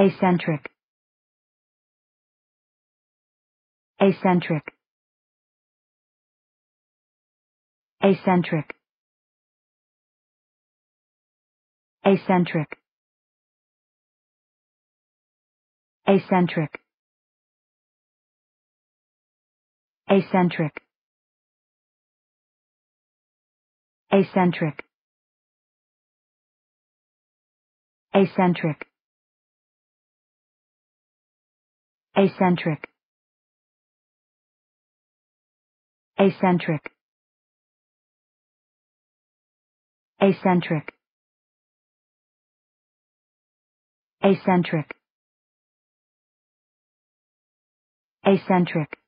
Eccentric. Eccentric. Eccentric. Eccentric. Eccentric. Eccentric. Eccentric. Eccentric. Eccentric. Eccentric. Eccentric. Eccentric. Eccentric.